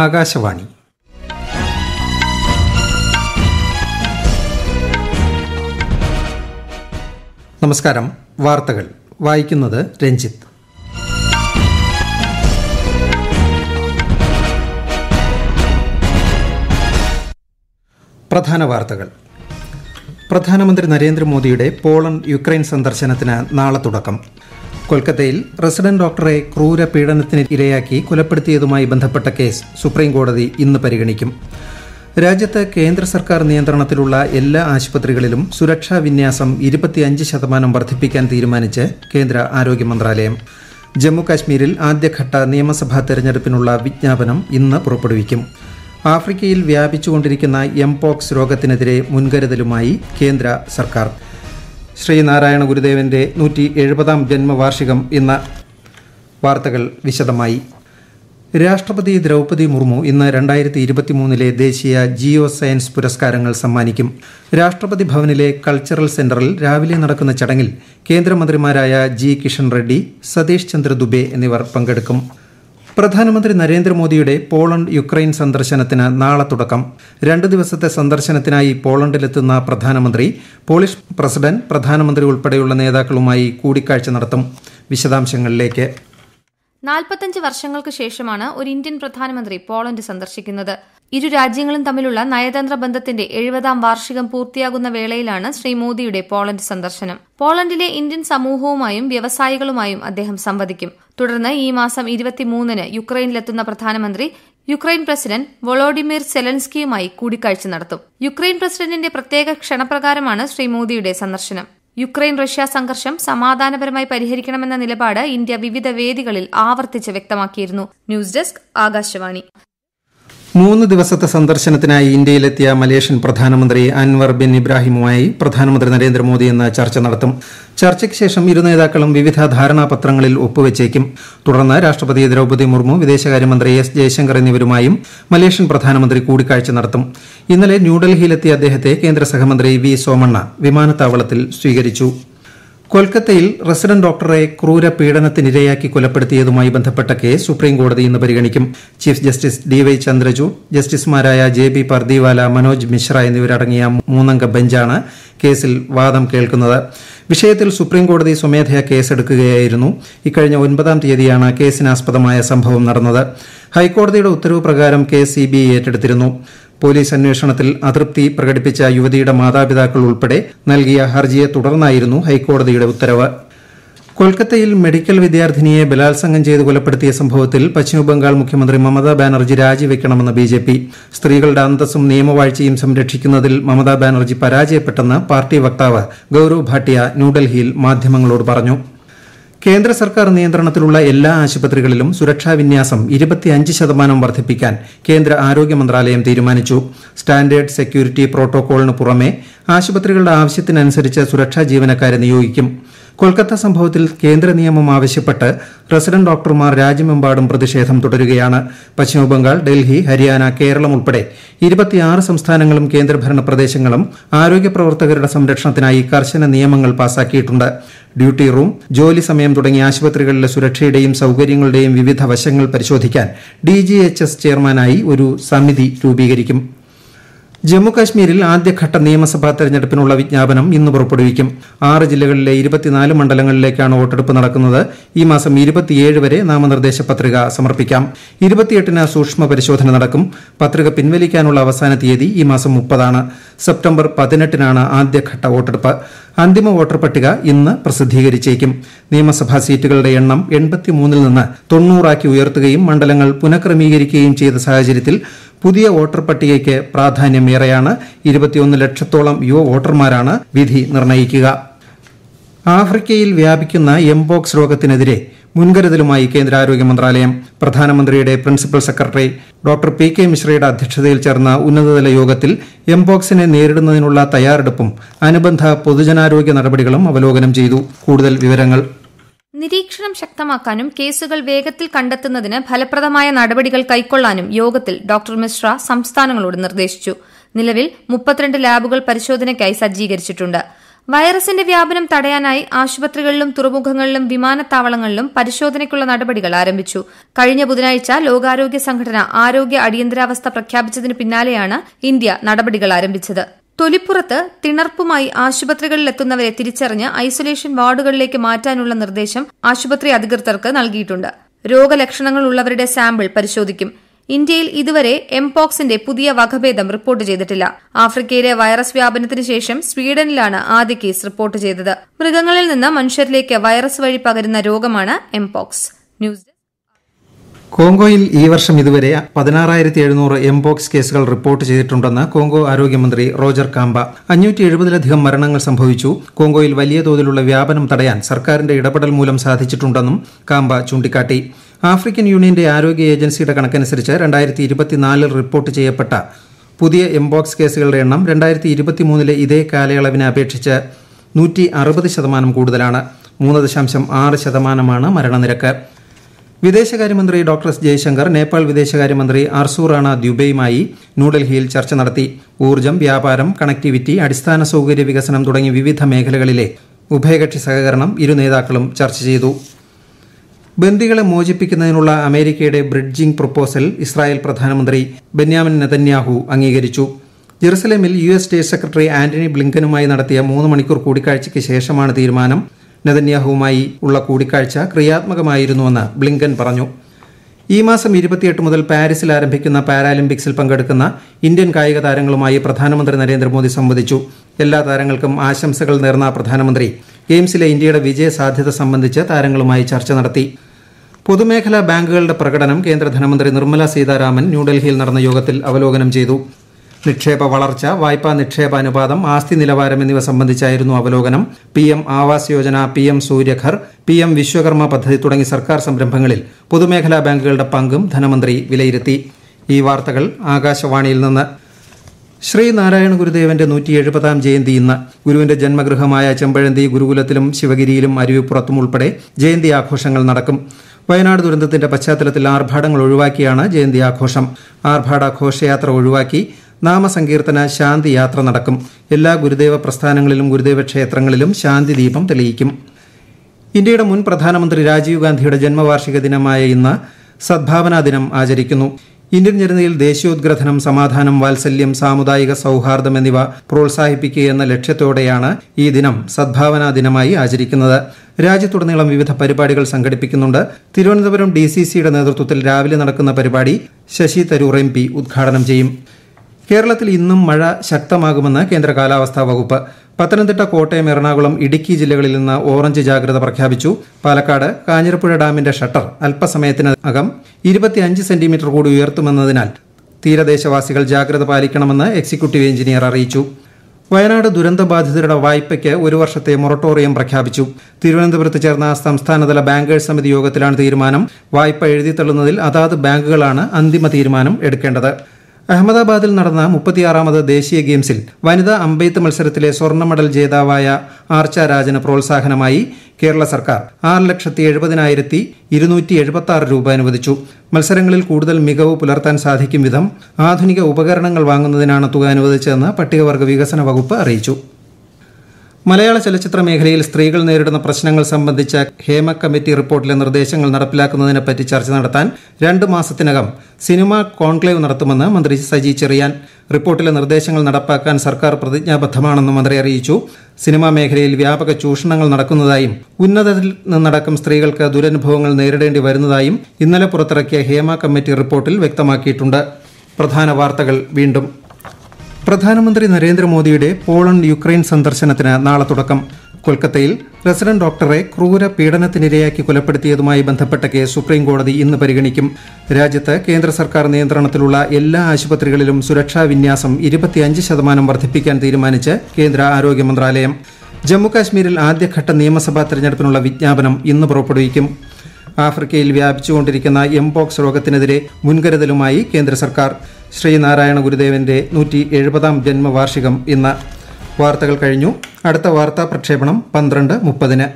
ആകാശവാണി നമസ്കാരം വാർത്തകൾ വായിക്കുന്നത് രഞ്ജിത്ത് പ്രധാന വാർത്തകൾ പ്രധാനമന്ത്രി നരേന്ദ്രമോദിയുടെ പോളണ്ട് യുക്രൈൻ സന്ദർശനത്തിന് നാളെ തുടക്കം കൊൽക്കത്തയിൽ റസിഡന്റ് ഡോക്ടറെ ക്രൂര പീഡനത്തിന് ഇരയാക്കി കൊലപ്പെടുത്തിയതുമായി ബന്ധപ്പെട്ട കേസ് സുപ്രീം കോടതി ഇന്ന് പരിഗണിക്കും രാജ്യത്ത് കേന്ദ്ര സർക്കാർ നിയന്ത്രണത്തിലുള്ള എല്ലാ ആശുപത്രികളിലും സുരക്ഷാ വിന്യാസം ഇരുപത്തിയഞ്ച് ശതമാനം വർദ്ധിപ്പിക്കാൻ തീരുമാനിച്ച് കേന്ദ്ര ആരോഗ്യ മന്ത്രാലയം ജമ്മുകാശ്മീരിൽ ആദ്യഘട്ട നിയമസഭാ തെരഞ്ഞെടുപ്പിനുള്ള വിജ്ഞാപനം ഇന്ന് പുറപ്പെടുവിക്കും ആഫ്രിക്കയിൽ വ്യാപിച്ചുകൊണ്ടിരിക്കുന്ന എംപോക്സ് രോഗത്തിനെതിരെ മുൻകരുതലുമായി കേന്ദ്ര സർക്കാർ ശ്രീനാരായണ ഗുരുദേവന്റെ നൂറ്റി എഴുപതാം ജന്മവാർഷികം ഇന്ന് വാർത്തകൾ വിശദമായി രാഷ്ട്രപതി ദ്രൗപദി മുർമു ഇന്ന് രണ്ടായിരത്തി ഇരുപത്തിമൂന്നിലെ ദേശീയ ജിയോ സയൻസ് പുരസ്കാരങ്ങൾ സമ്മാനിക്കും രാഷ്ട്രപതി ഭവനിലെ കൾച്ചറൽ സെന്ററിൽ രാവിലെ നടക്കുന്ന ചടങ്ങിൽ കേന്ദ്രമന്ത്രിമാരായ ജി കിഷൻ റെഡ്ഡി സതീഷ് ചന്ദ്ര ദുബെ എന്നിവർ പങ്കെടുക്കും പ്രധാനമന്ത്രി നരേന്ദ്രമോദിയുടെ പോളണ്ട് യുക്രൈൻ സന്ദർശനത്തിന് നാളെ തുടക്കം രണ്ട് ദിവസത്തെ സന്ദർശനത്തിനായി പോളണ്ടിലെത്തുന്ന പ്രധാനമന്ത്രി പോളിഷ് പ്രസിഡന്റ് പ്രധാനമന്ത്രി ഉൾപ്പെടെയുള്ള നേതാക്കളുമായി കൂടിക്കാഴ്ച നടത്തും വിശദാംശങ്ങളിലേക്ക് നാൽപ്പത്തഞ്ച് വർഷങ്ങൾക്ക് ശേഷമാണ് ഒരു ഇന്ത്യൻ പ്രധാനമന്ത്രി പോളണ്ട് സന്ദർശിക്കുന്നത് ഇരു രാജ്യങ്ങളും തമ്മിലുള്ള നയതന്ത്ര ബന്ധത്തിന്റെ എഴുപതാം വാർഷികം പൂർത്തിയാകുന്ന വേളയിലാണ് ശ്രീ മോദിയുടെ പോളണ്ട് സന്ദർശനം പോളണ്ടിലെ ഇന്ത്യൻ സമൂഹവുമായും വ്യവസായികളുമായും അദ്ദേഹം സംവദിക്കും തുടർന്ന് ഈ മാസം ഇരുപത്തിമൂന്നിന് യുക്രൈനിലെത്തുന്ന പ്രധാനമന്ത്രി യുക്രൈൻ പ്രസിഡന്റ് വൊളോഡിമിർ സെലൻസ്കിയുമായി കൂടിക്കാഴ്ച നടത്തും യുക്രൈൻ പ്രസിഡന്റിന്റെ പ്രത്യേക ക്ഷണപ്രകാരമാണ് ശ്രീ മോദിയുടെ സന്ദർശനം യുക്രൈൻ റഷ്യ സംഘർഷം സമാധാനപരമായി പരിഹരിക്കണമെന്ന നിലപാട് ഇന്ത്യ വിവിധ വേദികളിൽ ആവർത്തിച്ച് വ്യക്തമാക്കിയിരുന്നു ന്യൂസ് ഡെസ്ക് ആകാശവാണി മൂന്ന് ദിവസത്തെ സന്ദർശനത്തിനായി ഇന്ത്യയിലെത്തിയ മലേഷ്യൻ പ്രധാനമന്ത്രി അൻവർ ബിൻ ഇബ്രാഹിമുമായി പ്രധാനമന്ത്രി നരേന്ദ്രമോദി ഇന്ന് ചർച്ച നടത്തും ചർച്ചയ്ക്ക് ശേഷം ഇരു നേതാക്കളും വിവിധ ധാരണാപത്രങ്ങളിൽ ഒപ്പുവച്ചേക്കും തുടർന്ന് രാഷ്ട്രപതി ദ്രൌപദി മുർമു വിദേശകാര്യമന്ത്രി എസ് ജയശങ്കർ എന്നിവരുമായും മലേഷ്യൻ പ്രധാനമന്ത്രി കൂടിക്കാഴ്ച നടത്തും ഇന്നലെ ന്യൂഡൽഹിയിലെത്തിയ അദ്ദേഹത്തെ കേന്ദ്ര സഹമന്ത്രി വി സോമണ്ണ വിമാനത്താവളത്തിൽ സ്വീകരിച്ചു കൊൽക്കത്തയിൽ റസിഡന്റ് ഡോക്ടറെ ക്രൂര പീഡനത്തിനിരയാക്കി കൊലപ്പെടുത്തിയതുമായി ബന്ധപ്പെട്ട കേസ് സുപ്രീംകോടതി ഇന്ന് പരിഗണിക്കും chief justice D Y Chandrachud ജസ്റ്റിസുമാരായ ജെ ബി പർദിവാല മനോജ് മിശ്ര എന്നിവരടങ്ങിയ മൂന്നംഗ ബെഞ്ചാണ് കേസിൽ വാദം കേൾക്കുന്നത് വിഷയത്തിൽ സുപ്രീംകോടതി സ്വമേധയാ കേസെടുക്കുകയായിരുന്നു ഇക്കഴിഞ്ഞ ഒൻപതാം തീയതിയാണ് കേസിനാസ്പദമായ സംഭവം നടന്നത് ഹൈക്കോടതിയുടെ ഉത്തരവ് പ്രകാരം കേസ് സി ഏറ്റെടുത്തിരുന്നു പോലീസ് അന്വേഷണത്തിൽ അതൃപ്തി പ്രകടിപ്പിച്ച യുവതിയുടെ മാതാപിതാക്കൾ ഉൾപ്പെടെ നൽകിയ ഹർജിയെ തുടർന്നായിരുന്നു ഹൈക്കോടതിയുടെ ഉത്തരവ് കൊൽക്കത്തയിൽ മെഡിക്കൽ വിദ്യാർത്ഥിനിയെ ബലാത്സംഗം ചെയ്ത് കൊലപ്പെടുത്തിയ സംഭവത്തിൽ പശ്ചിമബംഗാൾ മുഖ്യമന്ത്രി മമതാ ബാനർജി രാജിവെക്കണമെന്ന് ബി ജെ പി സ്ത്രീകളുടെ അന്തസ്സും നിയമവാഴ്ചയും സംരക്ഷിക്കുന്നതിൽ മമതാ ബാനർജി പരാജയപ്പെട്ടെന്ന് പാർട്ടി വക്താവ് ഗൌരവ് ഭാട്ടിയ ന്യൂഡൽഹിയിൽ മാധ്യമങ്ങളോട് പറഞ്ഞു കേന്ദ്ര സർക്കാർ നിയന്ത്രണത്തിലുള്ള എല്ലാ ആശുപത്രികളിലും സുരക്ഷാ വിന്യാസം ഇരുപത്തിയഞ്ച് ശതമാനം വർദ്ധിപ്പിക്കാൻ കേന്ദ്ര ആരോഗ്യ മന്ത്രാലയം തീരുമാനിച്ചു സ്റ്റാൻഡേർഡ് സെക്യൂരിറ്റി പ്രോട്ടോക്കോളിന് പുറമെ ആശുപത്രികളുടെ ആവശ്യത്തിനനുസരിച്ച് സുരക്ഷാ ജീവനക്കാരെ നിയോഗിക്കും കൊൽക്കത്ത സംഭവത്തിൽ കേന്ദ്ര നിയമം ആവശ്യപ്പെട്ട് റസിഡന്റ് ഡോക്ടർമാർ രാജ്യമെമ്പാടും പ്രതിഷേധം തുടരുകയാണ് പശ്ചിമബംഗാൾ ഡൽഹി ഹരിയാന കേരളം ഉൾപ്പെടെ ഇരുപത്തിയാറ് സംസ്ഥാനങ്ങളും കേന്ദ്രഭരണ പ്രദേശങ്ങളും ആരോഗ്യ പ്രവർത്തകരുടെ സംരക്ഷണത്തിനായി കർശന നിയമങ്ങൾ പാസാക്കിയിട്ടുണ്ട് ഡ്യൂട്ടി റൂം ജോലി സമയം തുടങ്ങിയ ആശുപത്രികളിലെ സുരക്ഷയുടെയും സൌകര്യങ്ങളുടെയും വിവിധ വശങ്ങൾ പരിശോധിക്കാൻ ഡി ചെയർമാനായി ഒരു സമിതി രൂപീകരിക്കും ജമ്മുകാശ്മീരിൽ ആദ്യഘട്ട നിയമസഭാ തെരഞ്ഞെടുപ്പിനുള്ള വിജ്ഞാപനം ഇന്ന് പുറപ്പെടുവിക്കും ആറ് ജില്ലകളിലെ ഇരുപത്തിനാല് മണ്ഡലങ്ങളിലേക്കാണ് വോട്ടെടുപ്പ് നടക്കുന്നത് ഈ മാസം വരെ നാമനിർദ്ദേശ പത്രിക സമർപ്പിക്കാം ഇരുപത്തിയെട്ടിന് സൂക്ഷ്മ പരിശോധന നടക്കും പത്രിക പിൻവലിക്കാനുള്ള അവസാന തീയതി ഈ മാസം മുപ്പതാണ് സെപ്റ്റംബർ പതിനെട്ടിനാണ് ആദ്യഘട്ട വോട്ടെടുപ്പ് അന്തിമ വോട്ടർ പട്ടിക ഇന്ന് പ്രസിദ്ധീകരിച്ചേക്കും നിയമസഭാ സീറ്റുകളുടെ എണ്ണം എൺപത്തിമൂന്നിൽ നിന്ന് തൊണ്ണൂറാക്കി ഉയർത്തുകയും മണ്ഡലങ്ങൾ പുനഃക്രമീകരിക്കുകയും ചെയ്ത സാഹചര്യത്തിൽ പുതിയ വോട്ടർ പട്ടികയ്ക്ക് പ്രാധാന്യമേറെയാണ് ഇരുപത്തിയൊന്ന് ലക്ഷത്തോളം യുവ വോട്ടർമാരാണ് വിധി നിർണയിക്കുക ആഫ്രിക്കയിൽ വ്യാപിക്കുന്ന എംപോക്സ് രോഗത്തിനെതിരെ മുൻകരുതലുമായി കേന്ദ്ര ആരോഗ്യ മന്ത്രാലയം പ്രധാനമന്ത്രിയുടെ principal secretary doctor P K മിശ്രയുടെ അധ്യക്ഷതയിൽ ചേർന്ന ഉന്നതതല യോഗത്തിൽ എംബോക്സിനെ നേരിടുന്നതിനുള്ള തയ്യാറെടുപ്പും അനുബന്ധ പൊതുജനാരോഗ്യ നടപടികളും അവലോകനം ചെയ്തു കൂടുതൽ വിവരങ്ങൾ നിരീക്ഷണം ശക്തമാക്കാനും കേസുകൾ വേഗത്തിൽ കണ്ടെത്തുന്നതിന് ഫലപ്രദമായ നടപടികൾ കൈക്കൊള്ളാനും യോഗത്തിൽ ഡോക്ടർ മിശ്ര സംസ്ഥാനങ്ങളോട് നിർദ്ദേശിച്ചു നിലവിൽ മുപ്പത്തിരണ്ട് ലാബുകൾ പരിശോധനയ്ക്കായി സജ്ജീകരിച്ചിട്ടുണ്ട് വൈറസിന്റെ വ്യാപനം തടയാനായി ആശുപത്രികളിലും തുറമുഖങ്ങളിലും വിമാനത്താവളങ്ങളിലും പരിശോധനയ്ക്കുള്ള നടപടികൾ ആരംഭിച്ചു കഴിഞ്ഞ ബുധനാഴ്ച ലോകാരോഗ്യ സംഘടന ആരോഗ്യ അടിയന്തരാവസ്ഥ പ്രഖ്യാപിച്ചതിനു പിന്നാലെയാണ് ഇന്ത്യ നടപടികൾ ആരംഭിച്ചത് തൊലിപ്പുറത്ത് തിണർപ്പുമായി ആശുപത്രികളിലെത്തുന്നവരെ തിരിച്ചറിഞ്ഞ് ഐസൊലേഷൻ വാർഡുകളിലേക്ക് മാറ്റാനുള്ള നിർദ്ദേശം ആശുപത്രി അധികൃതർക്ക് നൽകിയിട്ടുണ്ട് രോഗലക്ഷണങ്ങളുള്ളവരുടെ സാമ്പിൾ പരിശോധിക്കും ഇന്ത്യയിൽ ഇതുവരെ എംപോക്സിന്റെ പുതിയ വകഭേദം റിപ്പോർട്ട് ചെയ്തിട്ടില്ല ആഫ്രിക്കയിലെ വൈറസ് വ്യാപനത്തിന് ശേഷം സ്വീഡനിലാണ് ആദ്യ കേസ് റിപ്പോർട്ട് ചെയ്തത് മൃഗങ്ങളിൽ നിന്ന് മനുഷ്യരിലേക്ക് വൈറസ് വഴി പകരുന്ന രോഗമാണ് എംപോക്സ് ന്യൂസ് കോങ്കോയിൽ ഈ വർഷം ഇതുവരെ പതിനാറായിരത്തി എഴുന്നൂറ് എംപോക്സ് കേസുകൾ റിപ്പോർട്ട് ചെയ്തിട്ടുണ്ടെന്ന് കോങ്കോ ആരോഗ്യമന്ത്രി റോജർ കാമ്പ അഞ്ഞൂറ്റി എഴുപതിലധികം മരണങ്ങൾ സംഭവിച്ചു കോങ്കോയിൽ വലിയ തോതിലുള്ള വ്യാപനം തടയാൻ സർക്കാരിന്റെ ഇടപെടൽ മൂലം സാധിച്ചിട്ടുണ്ടെന്നും കാമ്പ ചൂണ്ടിക്കാട്ടി ആഫ്രിക്കൻ യൂണിയന്റെ ആരോഗ്യ ഏജൻസിയുടെ കണക്കനുസരിച്ച് രണ്ടായിരത്തി ഇരുപത്തിനാലിൽ റിപ്പോർട്ട് ചെയ്യപ്പെട്ട പുതിയ എംബോക്സ് കേസുകളുടെ എണ്ണം രണ്ടായിരത്തി ഇരുപത്തിമൂന്നിലെ ഇതേ കാലയളവിനെ അപേക്ഷിച്ച് നൂറ്റി അറുപത് ശതമാനം കൂടുതലാണ് മൂന്ന് ദശാംശം ആറ് ശതമാനമാണ് മരണനിരക്ക് വിദേശകാര്യമന്ത്രി ഡോക്ടർ എസ് ജയശങ്കർ നേപ്പാൾ വിദേശകാര്യമന്ത്രി അർസൂറാണ ദ്യുബെയുമായി ന്യൂഡൽഹിയിൽ ചർച്ച നടത്തി ഊർജ്ജം വ്യാപാരം കണക്ടിവിറ്റി അടിസ്ഥാന സൌകര്യ വികസനം തുടങ്ങി വിവിധ മേഖലകളിലെ ഉഭയകക്ഷി സഹകരണം ഇരു നേതാക്കളും ചർച്ച ചെയ്തു ബന്ദികളെ മോചിപ്പിക്കുന്നതിനുള്ള അമേരിക്കയുടെ ബ്രിഡ്ജിംഗ് പ്രൊപ്പോസൽ ഇസ്രായേൽ പ്രധാനമന്ത്രി ബെന്യാമിൻ നെതന്യാഹു അംഗീകരിച്ചു ജെറുസലേമിൽ U S state secretary Antony ബ്ലിങ്കനുമായി നടത്തിയ മൂന്ന് മണിക്കൂർ കൂടിക്കാഴ്ചയ്ക്ക് ശേഷമാണ് തീരുമാനം നെതന്യാഹുവുമായി ഉള്ള കൂടിക്കാഴ്ച ക്രിയാത്മകമായിരുന്നുവെന്ന് ബ്ലിങ്കൻ പറഞ്ഞു ഈ മാസം ഇരുപത്തിയെട്ട് മുതൽ പാരീസിൽ ആരംഭിക്കുന്ന പാരാലിമ്പിക്സിൽ പങ്കെടുക്കുന്ന ഇന്ത്യൻ കായിക താരങ്ങളുമായി പ്രധാനമന്ത്രി നരേന്ദ്രമോദി സംവദിച്ചു എല്ലാ താരങ്ങൾക്കും ആശംസകൾ നേർന്ന പ്രധാനമന്ത്രി ഗെയിംസിലെ ഇന്ത്യയുടെ വിജയ സാധ്യത സംബന്ധിച്ച് താരങ്ങളുമായി ചർച്ച നടത്തി പൊതുമേഖലാ ബാങ്കുകളുടെ പ്രകടനം കേന്ദ്ര ധനമന്ത്രി നിർമ്മല സീതാരാമൻ ന്യൂഡൽഹിയിൽ നടന്ന യോഗത്തിൽ അവലോകനം ചെയ്തു നിക്ഷേപ വളർച്ച വായ്പാ നിക്ഷേപ അനുപാതം ആസ്തി നിലവാരം എന്നിവ സംബന്ധിച്ചായിരുന്നു അവലോകനം P M Awas Yojana P M Suryaghar P M Vishwakarma പദ്ധതി തുടങ്ങി സർക്കാർ സംരംഭങ്ങളിൽ പൊതുമേഖലാ ബാങ്കുകളുടെ പങ്കും ധനമന്ത്രി വിലയിരുത്തി ഈ വാർത്തകൾ ആകാശവാണിയിൽ നിന്ന് ശ്രീനാരായണ ഗുരുദേവന്റെ നൂറ്റി എഴുപതാം ജയന്തി ഇന്ന് ഗുരുവിന്റെ ജന്മഗൃഹമായ ചെമ്പഴന്തി ഗുരുകുലത്തിലും ശിവഗിരിയിലും അരുവിപ്പുറത്തും ഉൾപ്പെടെ ജയന്തി ആഘോഷങ്ങൾ നടക്കും വയനാട് ദുരന്തത്തിന്റെ പശ്ചാത്തലത്തിൽ ആർഭാടങ്ങൾ ഒഴിവാക്കിയാണ് ജയന്തി ആഘോഷം ആർഭാട ഘോഷയാത്ര ഒഴിവാക്കി നാമസങ്കീർത്തന ശാന്തി യാത്ര നടക്കും എല്ലാ ഗുരുദേവ പ്രസ്ഥാനങ്ങളിലും ഗുരുദേവ ക്ഷേത്രങ്ങളിലും ശാന്തി ദീപം തെളിയിക്കും ഇന്ത്യയുടെ മുൻ പ്രധാനമന്ത്രി രാജീവ് ഗാന്ധിയുടെ ജന്മവാർഷിക ദിനമായ ഇന്ന് സദ്ഭാവനാ ദിനം ആചരിക്കുന്നു ഇന്ത്യൻ ജനതയിൽ ദേശീയോദ്ഗ്രഥനം സമാധാനം വാത്സല്യം സാമുദായിക സൌഹാർദ്ദം എന്നിവ പ്രോത്സാഹിപ്പിക്കുകയെന്ന ലക്ഷ്യത്തോടെയാണ് ഈ ദിനം സദ്ഭാവനാ ദിനമായി ആചരിക്കുന്നത് രാജ്യത്തുടനീളം വിവിധ പരിപാടികൾ സംഘടിപ്പിക്കുന്നുണ്ട് തിരുവനന്തപുരം ഡി സി സിയുടെ നേതൃത്വത്തിൽ രാവിലെ നടക്കുന്ന പരിപാടി ശശി തരൂർ എം പി ഉദ്ഘാടനം ചെയ്യും കേരളത്തിൽ ഇന്നും മഴ ശക്തമാകുമെന്ന് കേന്ദ്ര കാലാവസ്ഥാ വകുപ്പ് പത്തനംതിട്ട കോട്ടയം എറണാകുളം ഇടുക്കി ജില്ലകളിൽ നിന്ന് ഓറഞ്ച് ജാഗ്രത പ്രഖ്യാപിച്ചു പാലക്കാട് കാഞ്ഞിരപ്പുഴ ഡാമിന്റെ ഷട്ടർ അല്പസമയത്തിനകം ഇരുപത്തിയഞ്ച് സെന്റിമീറ്റർ കൂടി ഉയർത്തുമെന്നതിനാൽ തീരദേശവാസികൾ ജാഗ്രത പാലിക്കണമെന്ന് എക്സിക്യൂട്ടീവ് എഞ്ചിനീയർ അറിയിച്ചു വയനാട് ദുരന്തബാധിതരുടെ വായ്പയ്ക്ക് ഒരു വർഷത്തെ മൊറട്ടോറിയം പ്രഖ്യാപിച്ചു തിരുവനന്തപുരത്ത് ചേർന്ന സംസ്ഥാനതല ബാങ്കേഴ്സ് സമിതി യോഗത്തിലാണ് തീരുമാനം വായ്പ എഴുതിത്തള്ളുന്നതിൽ അതാത് ബാങ്കുകളാണ് അന്തിമ തീരുമാനം എടുക്കേണ്ടത് അഹമ്മദാബാദിൽ നടന്ന മുപ്പത്തിയാറാമത് ദേശീയ ഗെയിംസിൽ വനിതാ അമ്പെയ്ത്ത് മത്സരത്തിലെ സ്വർണ്ണ മെഡൽ ജേതാവായ ആർച്ച രാജന് പ്രോത്സാഹനമായി കേരള സർക്കാർ ആറ് ലക്ഷത്തി എഴുപതിനായിരത്തി ഇരുന്നൂറ്റി എഴുപത്തി ആറ് രൂപ അനുവദിച്ചു മത്സരങ്ങളിൽ കൂടുതൽ മികവ് പുലർത്താൻ സാധിക്കും വിധം ആധുനിക ഉപകരണങ്ങൾ വാങ്ങുന്നതിനാണ് തുക അനുവദിച്ചതെന്ന് പട്ടികവർഗ വികസന വകുപ്പ് അറിയിച്ചു മലയാള ചലച്ചിത്ര മേഖലയിൽ സ്ത്രീകൾ നേരിടുന്ന പ്രശ്നങ്ങൾ സംബന്ധിച്ച ഹേമ കമ്മിറ്റി റിപ്പോർട്ടിലെ നിർദ്ദേശങ്ങൾ നടപ്പിലാക്കുന്നതിനെപ്പറ്റി ചർച്ച നടത്താൻ രണ്ട് മാസത്തിനകം സിനിമ കോൺക്ലേവ് നടത്തുമെന്ന് മന്ത്രി സജി ചെറിയാൻ റിപ്പോർട്ടിലെ നിർദ്ദേശങ്ങൾ നടപ്പാക്കാൻ സർക്കാർ പ്രതിജ്ഞാബദ്ധമാണെന്നും മന്ത്രി അറിയിച്ചു സിനിമാ മേഖലയിൽ വ്യാപക ചൂഷണങ്ങൾ നടക്കുന്നതായും ഉന്നതത്തിൽ നിന്നടക്കം സ്ത്രീകൾക്ക് ദുരനുഭവങ്ങൾ നേരിടേണ്ടി വരുന്നതായും ഇന്നലെ പുറത്തിറക്കിയ ഹേമ കമ്മിറ്റി റിപ്പോർട്ടിൽ വ്യക്തമാക്കിയിട്ടുണ്ട് പ്രധാന വാർത്തകൾ വീണ്ടും പ്രധാനമന്ത്രി നരേന്ദ്രമോദിയുടെ പോളണ്ട് യുക്രൈൻ സന്ദർശനത്തിന് നാളെ തുടക്കം കൊൽക്കത്തയിൽ റെസിഡന്റ് ഡോക്ടറെ ക്രൂര പീഡനത്തിനിരയാക്കി കൊലപ്പെടുത്തിയതുമായി ബന്ധപ്പെട്ട കേസ് സുപ്രീം കോടതി ഇന്ന് പരിഗണിക്കും രാജ്യത്ത് കേന്ദ്ര സർക്കാർ നിയന്ത്രണത്തിലുള്ള എല്ലാ ആശുപത്രികളിലും സുരക്ഷാ വിന്യാസം ഇരുപത്തിയഞ്ച് ശതമാനം വർദ്ധിപ്പിക്കാൻ തീരുമാനിച്ച് കേന്ദ്ര ആരോഗ്യ മന്ത്രാലയം ജമ്മുകാശ്മീരിൽ ആദ്യഘട്ട നിയമസഭാ തെരഞ്ഞെടുപ്പിനുള്ള വിജ്ഞാപനം ഇന്ന് പുറപ്പെടുവിക്കും ആഫ്രിക്കയിൽ വ്യാപിച്ചുകൊണ്ടിരിക്കുന്ന എംപോക്സ് രോഗത്തിനെതിരെ മുൻകരുതലുമായി കേന്ദ്ര സർക്കാർ ശ്രീനാരായണ ഗുരുദേവന്റെ നൂറ്റി എഴുപതാം ജന്മവാർഷികം ഇന്ന് വാർത്തകൾ കഴിഞ്ഞു അടുത്ത വാർത്താ പ്രക്ഷേപണം പന്ത്രണ്ട് മുപ്പതിന്